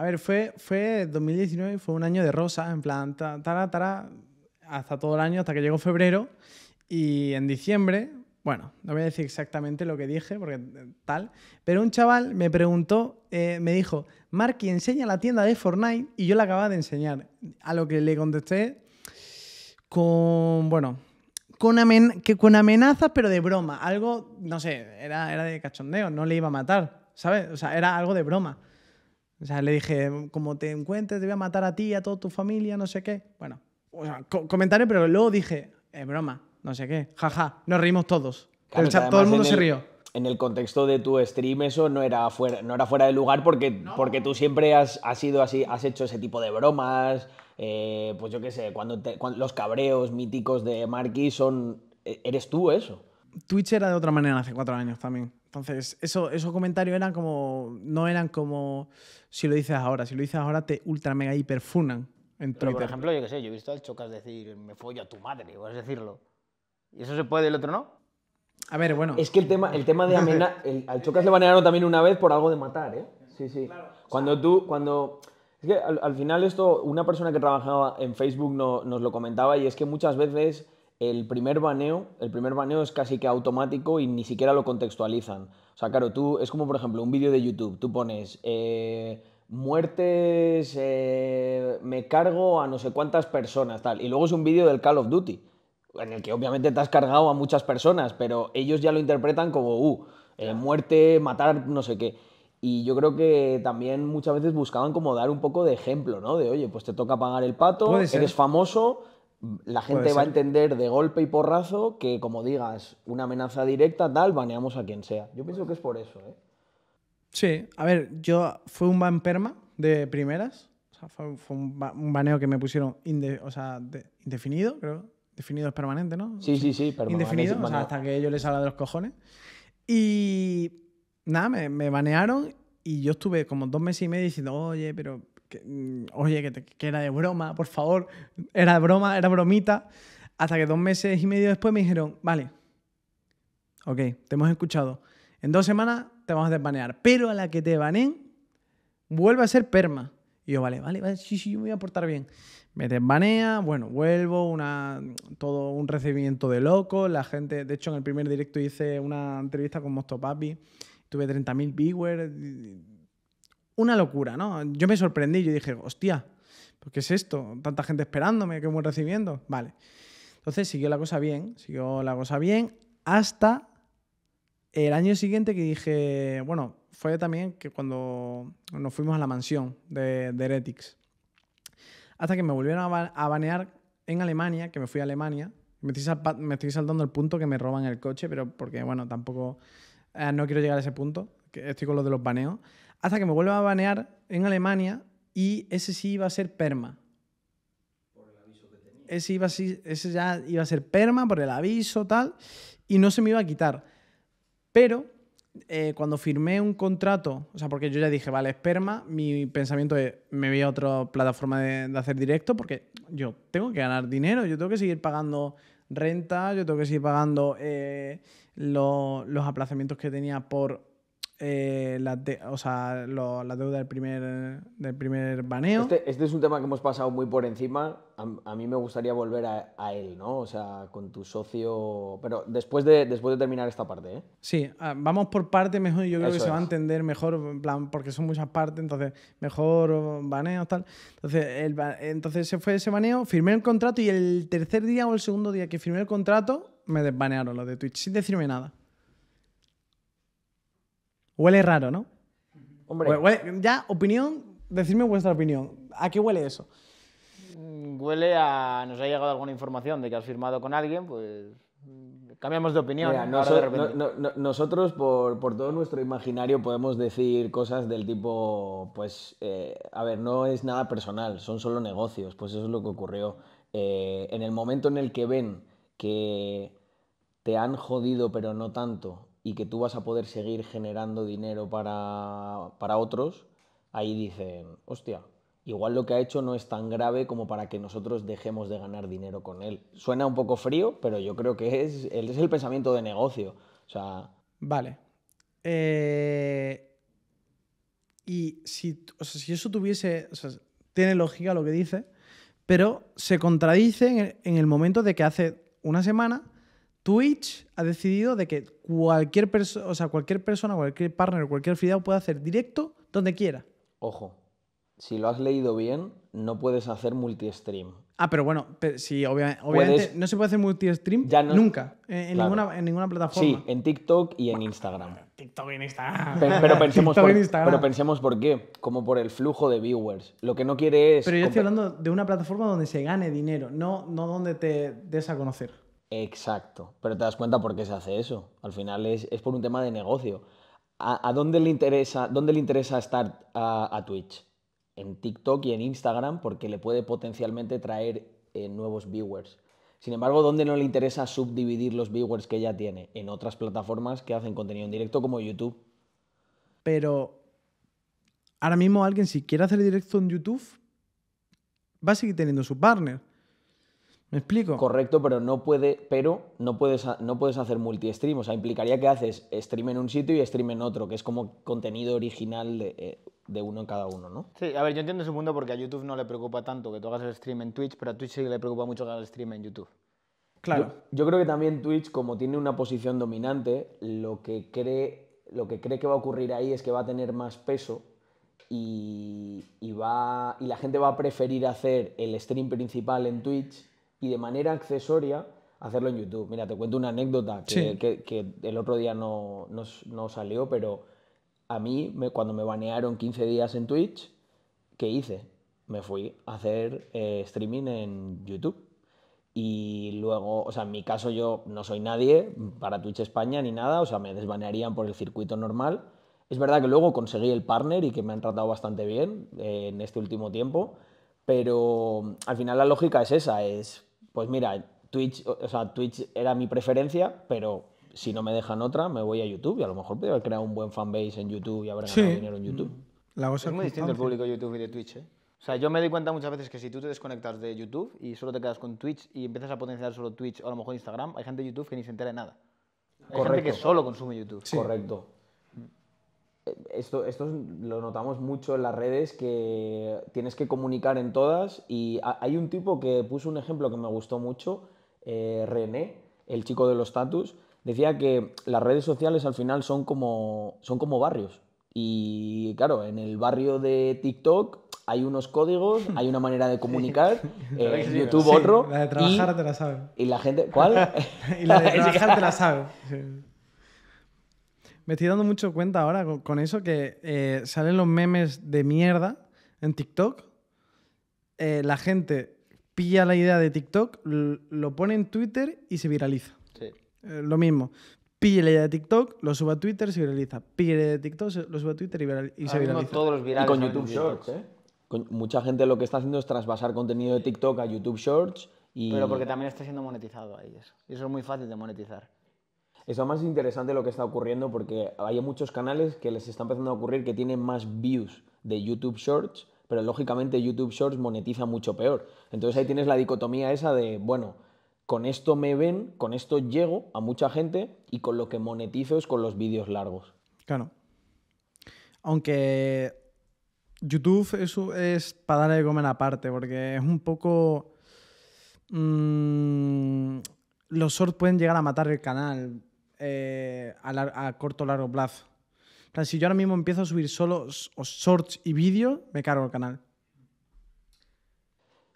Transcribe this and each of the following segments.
a ver, fue, fue 2019, fue un año de rosa, en plan, tara, tara, hasta todo el año, hasta que llegó febrero. Y en diciembre, bueno, no voy a decir exactamente lo que dije, porque tal, pero un chaval me preguntó, eh, me dijo, Marky, enseña la tienda de Fortnite, y yo la acababa de enseñar. A lo que le contesté con, bueno, con, amen que con amenazas, pero de broma. Algo, no sé, era, era de cachondeo, no le iba a matar, ¿sabes? O sea, era algo de broma. O sea, le dije, como te encuentres, te voy a matar a ti, a toda tu familia, no sé qué. Bueno, o pero luego dije, broma, no sé qué, jaja, nos reímos todos. todo el mundo se rió en el contexto de tu stream eso no era fuera, no era fuera de lugar porque, porque tú siempre has, sido así, has hecho ese tipo de bromas, eh, pues yo qué sé, cuando, los cabreos míticos de Marquis son... E-, eres tú eso. Twitch era de otra manera hace cuatro años también. Entonces, eso, esos comentarios eran como. No eran como si lo dices ahora. Si lo dices ahora, te ultra mega hiperfunan en Twitter. por ejemplo, yo que sé, yo he visto al Chocas decir, me follo a tu madre, vas a decirlo. ¿Y eso se puede el otro no? A ver, bueno. Es que el tema, el tema de amenazar. Al Chocas le banearon también una vez por algo de matar, ¿eh? Sí, sí. cuando tú. cuando Es que al, al, final, esto, una persona que trabajaba en Facebook no, nos lo comentaba y es que muchas veces el primer baneo, el primer baneo es casi que automático y ni siquiera lo contextualizan. O sea, claro, tú es como por ejemplo un vídeo de YouTube, tú pones eh, muertes, eh, me cargo a no sé cuántas personas, tal, y luego es un vídeo del Call of Duty, en el que obviamente te has cargado a muchas personas, pero ellos ya lo interpretan como, uh, eh, muerte, matar, no sé qué. Y yo creo que también muchas veces buscaban como dar un poco de ejemplo, ¿no? De, oye, pues te toca pagar el pato, eres famoso, la gente va a entender de golpe y porrazo que, como digas, una amenaza directa, tal, baneamos a quien sea. Yo pienso que es por eso, ¿eh? Sí, a ver, yo fue un ban perma de primeras. O sea, fue, un, baneo que me pusieron indefinido, creo. Definido es permanente, ¿no? Sí, sí, sí, permanente. Indefinido, hasta que yo les habla de los cojones. Y nada, me, me banearon y yo estuve como dos meses y medio diciendo, oye, pero Mm, oye, que, era de broma, por favor, era broma, era bromita, hasta que dos meses y medio después me dijeron, vale, ok, te hemos escuchado, en dos semanas te vamos a desbanear, pero a la que te baneen, vuelve a ser perma. Y yo, vale, vale, sí, sí, yo me voy a portar bien. Me desbanea, bueno, vuelvo, una, todo un recibimiento de loco. La gente, de hecho, en el primer directo hice una entrevista con Mosto Papi, tuve 30.000 viewers, una locura, ¿no? Yo me sorprendí, yo dije, hostia, qué es esto? Tanta gente esperándome, qué buen recibiendo. Vale. Entonces siguió la cosa bien, siguió la cosa bien, hasta el año siguiente que dije, bueno, fue también que cuando nos fuimos a la mansión de, de Hasta que me volvieron a banear en Alemania, que me fui a Alemania. Me estoy, saltando el punto que me roban el coche, pero porque, bueno, tampoco eh, no quiero llegar a ese punto, estoy con lo de los baneos hasta que me vuelva a banear en Alemania y ese sí iba a ser perma. Ese, ya iba a ser perma por el aviso, tal, y no se me iba a quitar. Pero eh, cuando firmé un contrato, o sea, porque yo ya dije, vale, es perma, mi pensamiento es, me voy a otra plataforma de, hacer directo porque yo tengo que ganar dinero, yo tengo que seguir pagando renta, yo tengo que seguir pagando eh, los aplazamientos que tenía por eh, la, la deuda del primer, del primer baneo. Este, este, es un tema que hemos pasado muy por encima. A, mí me gustaría volver a, él, ¿no? O sea, con tu socio. Pero después de, después de terminar esta parte, ¿eh? Sí, ah, vamos por parte mejor. Yo creo que se va a entender mejor, plan, porque son muchas partes, entonces, mejor baneo, tal. Entonces, entonces se fue ese baneo, firmé el contrato y el tercer día o el segundo día que firmé el contrato me desbanearon los de Twitch sin decirme nada. Huele raro, ¿no? Hombre. ya, opinión, decidme vuestra opinión. ¿A qué huele eso? Mm, huele a. Nos ha llegado alguna información de que has firmado con alguien, pues. Mm, cambiamos de opinión. ¿eh? nosotros, por, todo nuestro imaginario, podemos decir cosas del tipo, pues, eh, a ver, no es nada personal, son solo negocios, pues eso es lo que ocurrió. Eh, en el momento en el que ven que te han jodido, pero no tanto, y que tú vas a poder seguir generando dinero para, otros, ahí dicen, hostia, igual lo que ha hecho no es tan grave como para que nosotros dejemos de ganar dinero con él. Suena un poco frío, pero yo creo que es, es el pensamiento de negocio. O sea... Vale. Eh, y si, si eso tuviese, tiene lógica lo que dice, pero se contradice en el momento de que hace una semana Twitch ha decidido de que cualquier, persona, o sea, cualquier persona, cualquier partner, cualquier afiliado puede hacer directo donde quiera. Ojo, si lo has leído bien, no puedes hacer multi-stream. Ah, pero bueno, si obviamente no se puede hacer multi-stream nunca, eh, en, ninguna, plataforma. Sí, en TikTok y en Instagram. Ah, TikTok y en Instagram. Pero, pensemos por, pero pensemos por qué, como por el flujo de viewers. Lo que no quiere es... Pero yo estoy hablando de una plataforma donde se gane dinero, no, no donde te des a conocer. Exacto, pero te das cuenta por qué se hace eso. Al final es, por un tema de negocio. ¿A, dónde, le interesa, dónde le interesa estar a, Twitch? En TikTok y en Instagram porque le puede potencialmente traer eh, nuevos viewers. Sin embargo, ¿dónde no le interesa subdividir los viewers que ya tiene? En otras plataformas que hacen contenido en directo como YouTube. Pero ahora mismo alguien si quiere hacer directo en YouTube va a seguir teniendo su partner. ¿Me explico? Correcto, pero no puede, pero no puedes, no puedes hacer multi-stream. O sea, implicaría que haces stream en un sitio y stream en otro, que es como contenido original de, eh, uno en cada uno, ¿no? Sí, a ver, yo entiendo ese punto porque a YouTube no le preocupa tanto que tú hagas el stream en Twitch, pero a Twitch sí le preocupa mucho que hagas el stream en YouTube. Claro. Yo, creo que también Twitch, como tiene una posición dominante, lo que cree, lo que cree que va a ocurrir ahí es que va a tener más peso y, y, va, y la gente va a preferir hacer el stream principal en Twitch y de manera accesoria hacerlo en YouTube. Mira, te cuento una anécdota que, el otro día no, salió, pero a mí cuando me banearon 15 días en Twitch, ¿qué hice? Me fui a hacer eh, streaming en YouTube. Y luego, o sea, en mi caso yo no soy nadie para Twitch España ni nada, o sea, me desbanearían por el circuito normal. Es verdad que luego conseguí el partner y que me han tratado bastante bien eh, en este último tiempo, pero al final la lógica es esa, es pues mira, Twitch, o sea, Twitch era mi preferencia, pero si no me dejan otra, me voy a YouTube y a lo mejor puedo haber creado un buen fanbase en YouTube y haber ganado dinero en YouTube. La cosa es muy distinto el público de YouTube y de Twitch, ¿eh? O sea, yo me doy cuenta muchas veces que si tú te desconectas de YouTube y solo te quedas con Twitch y empiezas a potenciar solo Twitch o a lo mejor Instagram, hay gente de YouTube que ni se entera de nada. Hay gente que solo consume YouTube. Correcto esto, esto lo notamos mucho en las redes, que tienes que comunicar en todas. Y hay un tipo que puso un ejemplo que me gustó mucho, eh, René, el chico de los status, decía que las redes sociales al final son como, son como barrios. Y claro, en el barrio de TikTok hay unos códigos, hay una manera de comunicar, eh, YouTube otro. La de trabajar y, te la gente, ¿cuál? y la de te la sabe. Me estoy dando mucho cuenta ahora con, eso que eh, salen los memes de mierda en TikTok. Eh, la gente pilla la idea de TikTok, lo pone en Twitter y se viraliza. Eh, lo mismo. Pille la idea de TikTok, lo suba a Twitter, y se viraliza. Pille de TikTok, lo suba a Twitter y, se viraliza. Todos los virales con YouTube Shorts, mucha gente lo que está haciendo es trasvasar contenido de TikTok a YouTube Shorts. Pero porque también está siendo monetizado ahí eso. Y eso es muy fácil de monetizar es lo más interesante lo que está ocurriendo porque hay muchos canales que les está empezando a ocurrir que tienen más views de YouTube Shorts, pero lógicamente YouTube Shorts monetiza mucho peor. Entonces ahí tienes la dicotomía esa de, bueno, con esto me ven, con esto llego a mucha gente y con lo que monetizo es con los vídeos largos. Claro. Aunque YouTube es, es para darle de comer aparte, porque es un poco... Mm, los shorts pueden llegar a matar el canal eh, a, corto o largo plazo. si yo ahora mismo empiezo a subir solo shorts y vídeo me cargo el canal.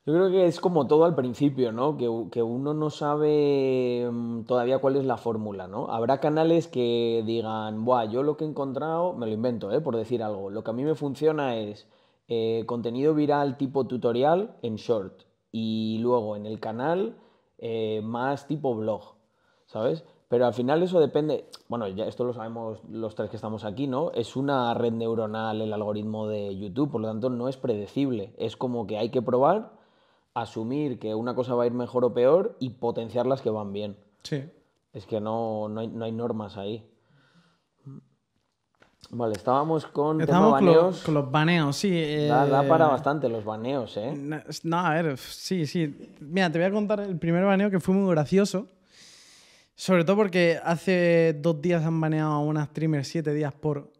Yo creo que es como todo al principio, ¿no? Que, uno no sabe mm, todavía cuál es la fórmula, ¿no? Habrá canales que digan, Buah, yo lo que he encontrado, me lo invento, ¿eh? Por decir algo. Lo que a mí me funciona es eh, contenido viral tipo tutorial en short y luego en el canal eh, más tipo blog, ¿sabes? Pero al final eso depende, bueno, ya esto lo sabemos los tres que estamos aquí, ¿no? Es una red neuronal el algoritmo de YouTube, por lo tanto no es predecible. Es como que hay que probar, asumir que una cosa va a ir mejor o peor y potenciar las que van bien. Sí. Es que no, no, hay, normas ahí. Vale, estábamos con con los, baneos, sí. Da, eh, para bastante los baneos, ¿eh? No, no, a ver, sí, sí. Mira, te voy a contar el primer baneo que fue muy gracioso. Sobre todo porque hace dos días han baneado a una streamer siete días por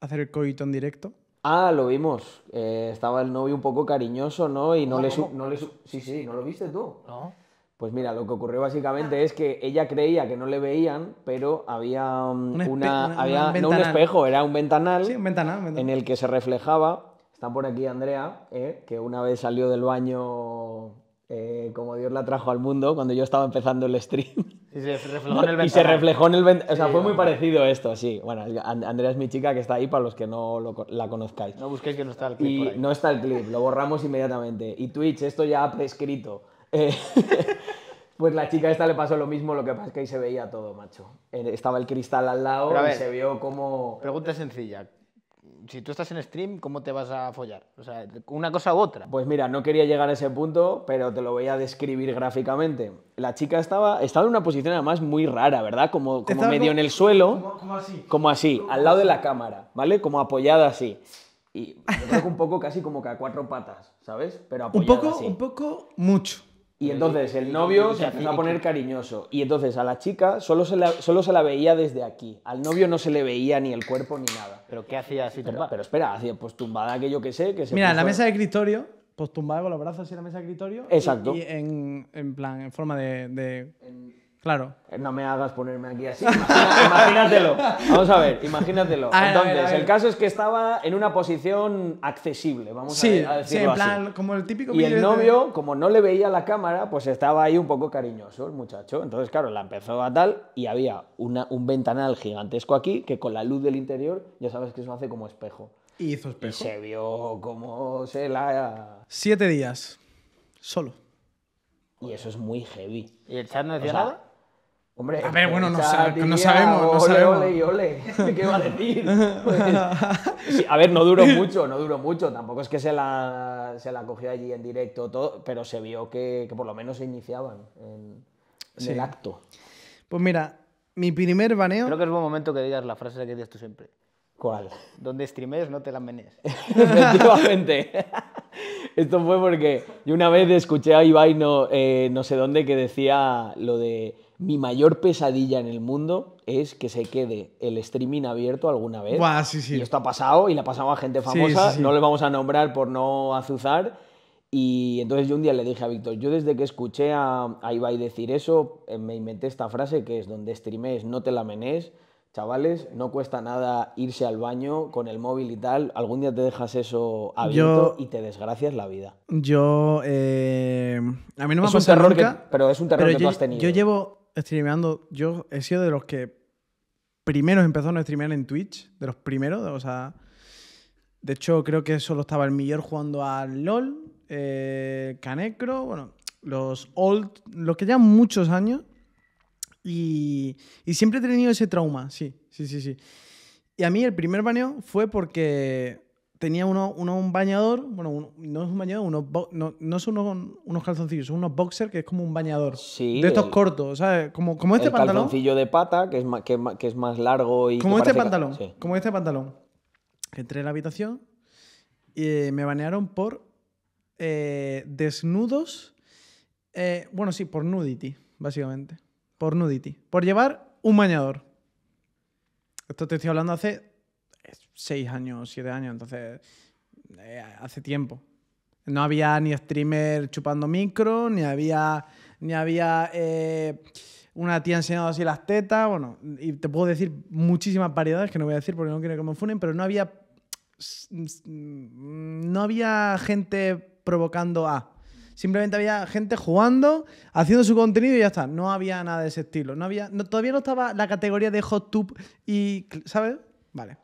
hacer el coito en directo. Ah, lo vimos. Eh, estaba el novio un poco cariñoso, ¿no? Y no, le... no sí, sí, ¿no lo viste tú? No. Pues mira, lo que ocurrió básicamente es que ella creía que no le veían, pero había um, un una, espejo, era un ventanal, en el que se reflejaba. Está por aquí Andrea, eh, que una vez salió del baño eh, como Dios la trajo al mundo cuando yo estaba empezando el stream. Y se reflejó en el O sea, fue muy parecido esto, sí. Bueno, Andrea es mi chica que está ahí para los que no la conozcáis. No busquéis que no está el clip. por ahí. no está el clip, lo borramos inmediatamente. Y Twitch, esto ya ha prescrito. Eh, pues la chica esta le pasó lo mismo, lo que pasa es que ahí se veía todo, macho. Eh, estaba el cristal al lado y se vio como... Pregunta sencilla, si tú estás en stream, ¿cómo te vas a follar? O sea, una cosa u otra. Pues mira, no quería llegar a ese punto, pero te lo voy a describir gráficamente. La chica estaba, estaba en una posición además muy rara, ¿verdad? Como, medio en el suelo. Como, así. Como así, al lado de la cámara, ¿vale? Como apoyada así. Y un poco casi como que a cuatro patas, ¿sabes? Pero apoyada un poco, Un poco mucho. Y entonces el novio se empezó a poner cariñoso. Y entonces a la chica solo se la, solo se la veía desde aquí. Al novio no se le veía ni el cuerpo ni nada. ¿Pero qué hacía así Pero, espera, hacía pues tumbada aquello que sé. Que se Mira, en la mesa de escritorio, pues tumbada con los brazos y en la mesa de escritorio. Exacto. Y, en, en plan, en forma de, Claro. Eh, no me hagas ponerme aquí así. imagínatelo. Vamos a ver, imagínatelo. Entonces, el caso es que estaba en una posición accesible, vamos a, decirlo Sí, en plan, como el típico... Y el este novio, como no le veía la cámara, pues estaba ahí un poco cariñoso el muchacho. Entonces, claro, la empezó a tal y había un ventanal gigantesco aquí que con la luz del interior, ya sabes que eso hace como espejo. Y hizo espejo. Y se vio como se la... Siete días. Solo. Y eso es muy heavy. ¿Y el chat no decía nada? Hombre, a ver, bueno, no, no sabemos, ole, Ole, ole, ¿qué va a decir? Pues, a ver, no duró mucho, no duró mucho. Tampoco es que se la, se la cogió allí en directo, todo, pero se vio que, que por lo menos se iniciaban en, el acto. Pues mira, mi primer baneo... Creo que es buen momento que digas la frase que dices tú siempre. ¿Cuál? Donde streamees no te la menes. Efectivamente. Esto fue porque yo una vez escuché a Ibai, no, eh, no sé dónde, que decía lo de mi mayor pesadilla en el mundo es que se quede el streaming abierto alguna vez. Buah, sí, sí. Y esto ha pasado y le ha pasado a gente famosa, no le vamos a nombrar por no azuzar. Y entonces yo un día le dije a Víctor, yo desde que escuché a, a Ibai decir eso, eh, me inventé esta frase que es donde streames no te la menés Chavales, no cuesta nada irse al baño con el móvil y tal. Algún día te dejas eso abierto y te desgracias la vida. Yo. Eh, a mí no me ha pasado pero es un terror que has tenido. Yo llevo streameando, yo he sido de los que primeros empezaron a streamear en Twitch, de los primeros, o sea, de hecho creo que solo estaba el Miller jugando a LOL, eh, Canecro, bueno, los old, los que llevan muchos años, y, y siempre he tenido ese trauma, sí, sí, sí, sí. Y a mí el primer baneo fue porque tenía uno, un bañador, bueno, no es un bañador, unos no, son unos, calzoncillos, son unos boxers que es como un bañador. De estos cortos, o Como, como este pantalón. Un calzoncillo de pata, que es, más, que, es más largo y. Como este pantalón. Como este pantalón. Entré en la habitación y eh, me banearon por eh, desnudos. Eh, bueno, sí, por nudity, básicamente. Por nudity. Por llevar un bañador. Esto te estoy hablando hace es seis años, siete años, entonces eh, hace tiempo. No había ni streamer chupando micro, ni había, ni había eh, una tía enseñando así las tetas, bueno, y te puedo decir muchísimas variedades que no voy a decir porque no quiero que me funen, pero no había, no había gente provocando a... Simplemente había gente jugando, haciendo su contenido y ya está. No había nada de ese estilo. No había, todavía no estaba la categoría de hot tub y, ¿sabes?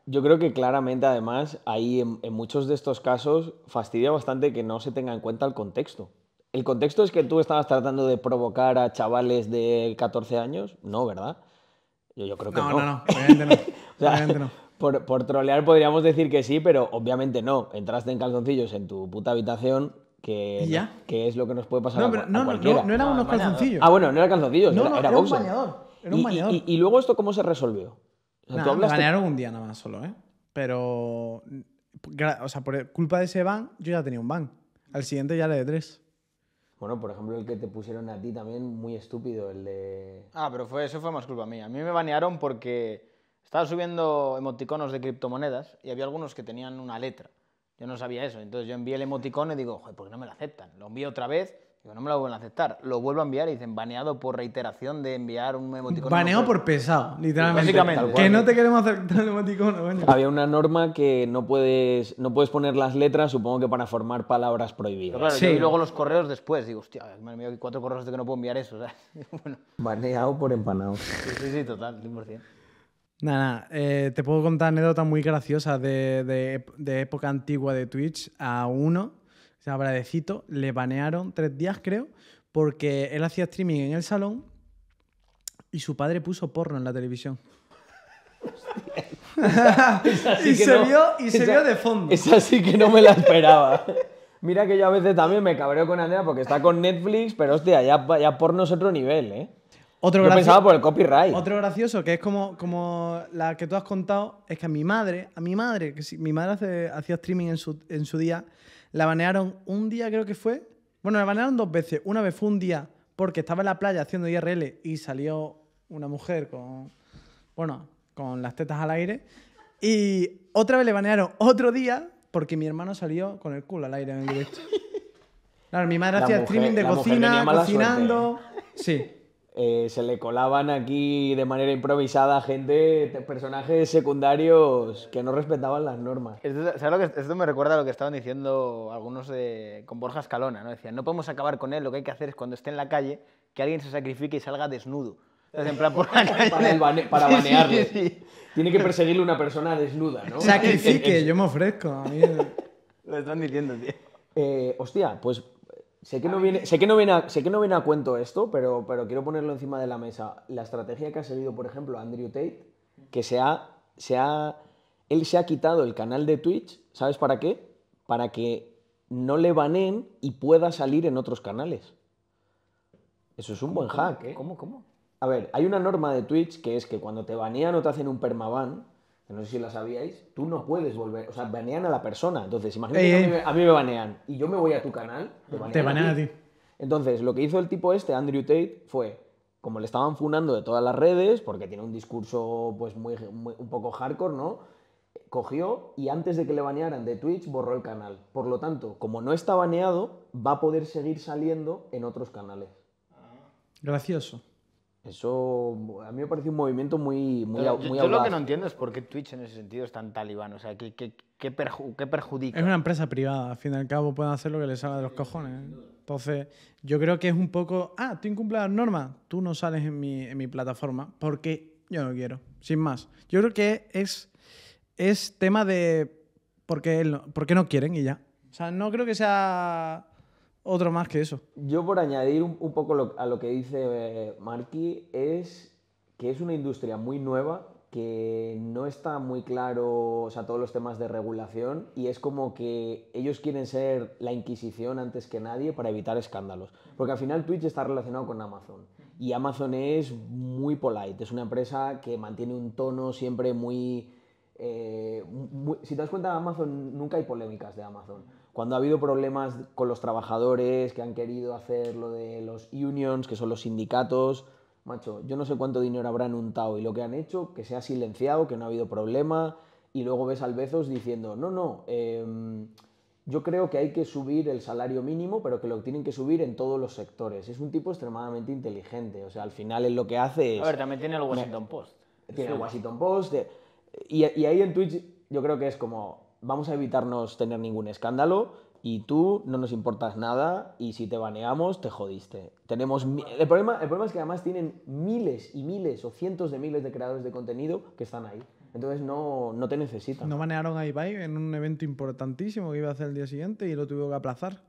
Yo creo que claramente, además, ahí en, muchos de estos casos fastidia bastante que no se tenga en cuenta el contexto. ¿El contexto es que tú estabas tratando de provocar a chavales de 14 años? No, ¿verdad? Yo, creo que no. No, no, no, no. Por, trolear podríamos decir que sí, pero obviamente no. Entraste en calzoncillos en tu puta habitación, que, que es lo que nos puede pasar no, a, no, No, eran unos calzoncillos. Ah, bueno, no eran calzoncillos, era, era, un bañador. Era un bañador. y luego esto cómo se resolvió? Me banearon un día nada más solo, ¿eh? Pero. O sea, por culpa de ese ban, yo ya tenía un ban. Al siguiente ya le de tres. Bueno, por ejemplo, el que te pusieron a ti también, muy estúpido, el de. Ah, pero fue, eso fue más culpa mía. A mí me banearon porque estaba subiendo emoticonos de criptomonedas y había algunos que tenían una letra. Yo no sabía eso. Entonces yo envié el emoticono y digo, joder, ¿por qué no me lo aceptan? Lo envío otra vez no me lo vuelven a aceptar. Lo vuelvo a enviar y dicen baneado por reiteración de enviar un emoticono. baneado por pesado, literalmente. Básicamente. Que no te queremos aceptar el emoticono. Había una norma que no puedes, no puedes poner las letras, supongo que para formar palabras prohibidas. y luego los correos después. Digo, hostia, me mía, cuatro correos de que no puedo enviar eso. Baneado por empanado. Sí, sí, total, 100%. Nada, eh, te puedo contar anécdota muy graciosa de, de, de época antigua de Twitch a uno se llama le banearon tres días, creo, porque él hacía streaming en el salón y su padre puso porno en la televisión. y, se, vio, de fondo. Esa sí que no me la esperaba. Mira que yo a veces también me cabreo con Andrea porque está con Netflix, pero hostia, ya, ya porno es otro nivel, ¿eh? Otro yo pensaba por el copyright. Otro gracioso, que es como, como la que tú has contado, es que a mi madre, a mi madre, que si, mi madre hacía streaming en su, en su día, la banearon un día, creo que fue. Bueno, la banearon dos veces. Una vez fue un día porque estaba en la playa haciendo IRL y salió una mujer con. Bueno, con las tetas al aire. Y otra vez le banearon otro día porque mi hermano salió con el culo al aire en directo. Claro, mi madre hacía streaming de cocina, cocinando. Sí. Eh, se le colaban aquí de manera improvisada gente, personajes secundarios que no respetaban las normas. Esto, me recuerda a lo que estaban diciendo algunos de, con Borja Escalona, ¿no? Decían, no podemos acabar con él, lo que hay que hacer es cuando esté en la calle, que alguien se sacrifique y salga desnudo. en plan, por Para, banearle. Tiene que perseguirle una persona desnuda, ¿no? Sacrifique, yo me ofrezco. Lo están diciendo, tío. Eh, hostia, pues Sé que, no viene, sé, que no a, sé que no cuento esto, pero, pero quiero ponerlo encima de la mesa. La estrategia que ha seguido, por ejemplo, Andrew Tate, que se ha, él se ha quitado el canal de Twitch, ¿sabes para qué? Para que no le baneen y pueda salir en otros canales. Eso es un buen hack, ¿eh? ¿Cómo, cómo? A ver, hay una norma de Twitch que es que cuando te banean o te hacen un permaban, no sé si la sabíais, tú no puedes volver, o sea, banean a la persona. Entonces, imagínate eh, que eh. A, mí, me banean y yo me voy a tu canal. Te banean, a, Entonces, lo que hizo el tipo este, Andrew Tate, fue, como le estaban funando de todas las redes, porque tiene un discurso pues muy, muy un poco hardcore, ¿no? Cogió y antes de que le banearan de Twitch, borró el canal. Por lo tanto, como no está baneado, va a poder seguir saliendo en otros canales. Gracioso. Eso a mí me parece un movimiento muy, muy, yo, lo que no entiendo es por qué Twitch en ese sentido es tan talibán. O sea, ¿qué, qué, perjudica? Es una empresa privada. Al fin y al cabo pueden hacer lo que les salga de los cojones. ¿eh? Entonces, yo creo que es un poco. Ah, tú incumplas las normas. Tú no sales en mi, plataforma porque yo no quiero. Sin más. Yo creo que es, es tema de. Porque, no, porque no quieren y ya. O sea, no creo que sea otro más que eso. Yo por añadir un, poco a lo que dice eh, Marky, es que es una industria muy nueva, que no está muy claro o sea, todos los temas de regulación y es como que ellos quieren ser la Inquisición antes que nadie para evitar escándalos. Porque al final Twitch está relacionado con Amazon y Amazon es muy polite, es una empresa que mantiene un tono siempre muy... Eh, si te das cuenta, Amazon nunca hay polémicas de Amazon cuando ha habido problemas con los trabajadores que han querido hacer lo de los unions, que son los sindicatos, macho, yo no sé cuánto dinero habrán untado y lo que han hecho, que se ha silenciado, que no ha habido problema, y luego ves al Bezos diciendo, no, no, em, yo creo que hay que subir el salario mínimo, pero que lo tienen que subir en todos los sectores. Es un tipo extremadamente inteligente. O sea, al final es lo que hace es... A ver, también tiene el Washington Post. Tiene el Washington Post. Eh, y, ahí en Twitch yo creo que es como vamos a evitarnos tener ningún escándalo y tú no nos importas nada y si te baneamos te jodiste. Tenemos el, problema, es que además tienen miles y miles o cientos de miles de creadores de contenido que están ahí. Entonces no, te necesitan. No banearon a Ibai en un evento importantísimo que iba a hacer el día siguiente y lo tuvo que aplazar.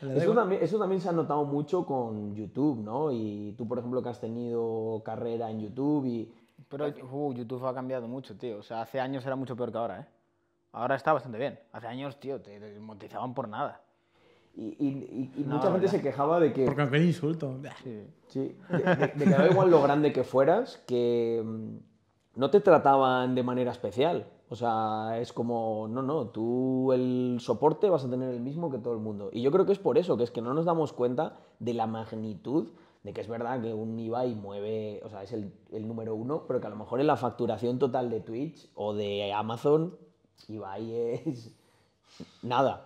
Eso también, se ha notado mucho con YouTube, ¿no? Y tú, por ejemplo, que has tenido carrera en YouTube y... Pero uh, YouTube ha cambiado mucho, tío. O sea, hace años era mucho peor que ahora, ¿eh? Ahora está bastante bien. Hace años, tío, te desmonetizaban por nada. Y, no, mucha gente se quejaba de que... Porque me insulto. Sí, sí de, que da igual lo grande que fueras, que mm, no te trataban de manera especial. O sea, es como, no, no, tú el soporte vas a tener el mismo que todo el mundo. Y yo creo que es por eso, que es que no nos damos cuenta de la magnitud de que es verdad que un Ibai mueve, o sea, es el, el número uno, pero que a lo mejor en la facturación total de Twitch o de Amazon Ibai es nada.